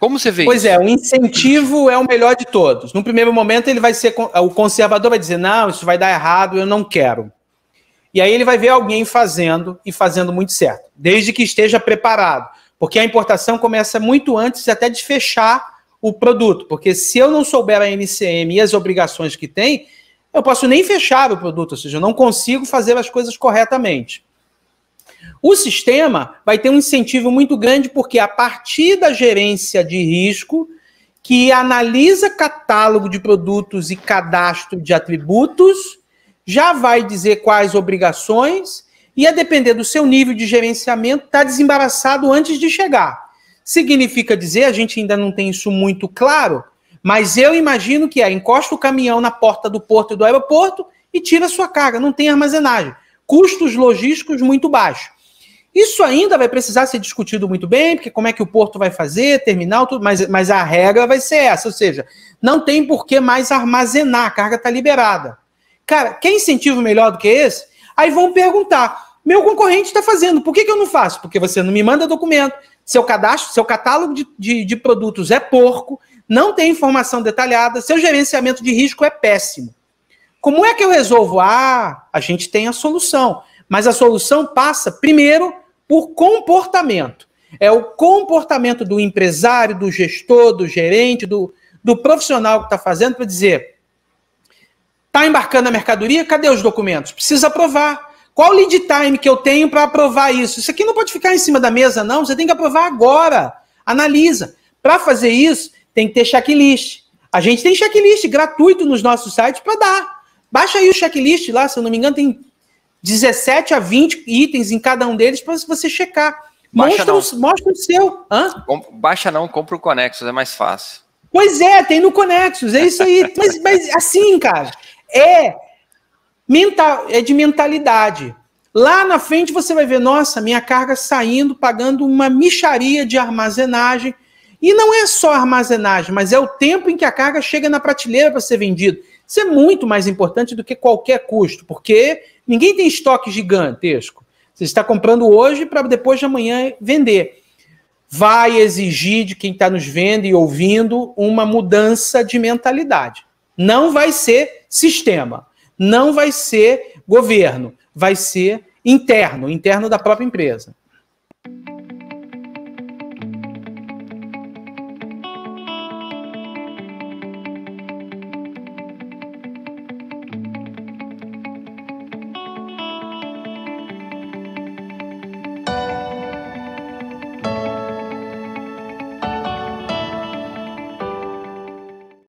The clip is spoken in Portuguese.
Como você vê pois é, isso? Pois é, o incentivo é o melhor de todos. No primeiro momento, ele vai ser. O conservador vai dizer: não, isso vai dar errado, eu não quero. E aí ele vai ver alguém fazendo e fazendo muito certo, desde que esteja preparado. Porque a importação começa muito antes até de fechar o produto. Porque se eu não souber a MCM e as obrigações que tem, eu posso nem fechar o produto, ou seja, eu não consigo fazer as coisas corretamente. O sistema vai ter um incentivo muito grande, porque a partir da gerência de risco, que analisa catálogo de produtos e cadastro de atributos, já vai dizer quais obrigações, e a depender do seu nível de gerenciamento, está desembaraçado antes de chegar. Significa dizer, a gente ainda não tem isso muito claro, mas eu imagino que é encosta o caminhão na porta do porto e do aeroporto e tira a sua carga, não tem armazenagem custos logísticos muito baixos. Isso ainda vai precisar ser discutido muito bem, porque como é que o porto vai fazer, terminal, tudo, mas, mas a regra vai ser essa, ou seja, não tem por que mais armazenar, a carga está liberada. Cara, quer incentivo melhor do que esse? Aí vão perguntar, meu concorrente está fazendo, por que, que eu não faço? Porque você não me manda documento, seu cadastro, seu catálogo de, de, de produtos é porco, não tem informação detalhada, seu gerenciamento de risco é péssimo. Como é que eu resolvo? Ah, a gente tem a solução. Mas a solução passa, primeiro, por comportamento. É o comportamento do empresário, do gestor, do gerente, do, do profissional que está fazendo para dizer: está embarcando a mercadoria? Cadê os documentos? Precisa aprovar. Qual lead time que eu tenho para aprovar isso? Isso aqui não pode ficar em cima da mesa, não. Você tem que aprovar agora. Analisa. Para fazer isso, tem que ter checklist. A gente tem checklist gratuito nos nossos sites para dar. Baixa aí o checklist lá, se eu não me engano, tem 17 a 20 itens em cada um deles para você checar. Baixa mostra, o, mostra o seu. Hã? Baixa não, compra o Conexus, é mais fácil. Pois é, tem no Conexus, é isso aí. mas, mas assim, cara, é, mental, é de mentalidade. Lá na frente você vai ver, nossa, minha carga saindo, pagando uma micharia de armazenagem. E não é só armazenagem, mas é o tempo em que a carga chega na prateleira para ser vendida. Isso é muito mais importante do que qualquer custo, porque ninguém tem estoque gigantesco. Você está comprando hoje para depois de amanhã vender. Vai exigir de quem está nos vendo e ouvindo uma mudança de mentalidade. Não vai ser sistema, não vai ser governo, vai ser interno, interno da própria empresa.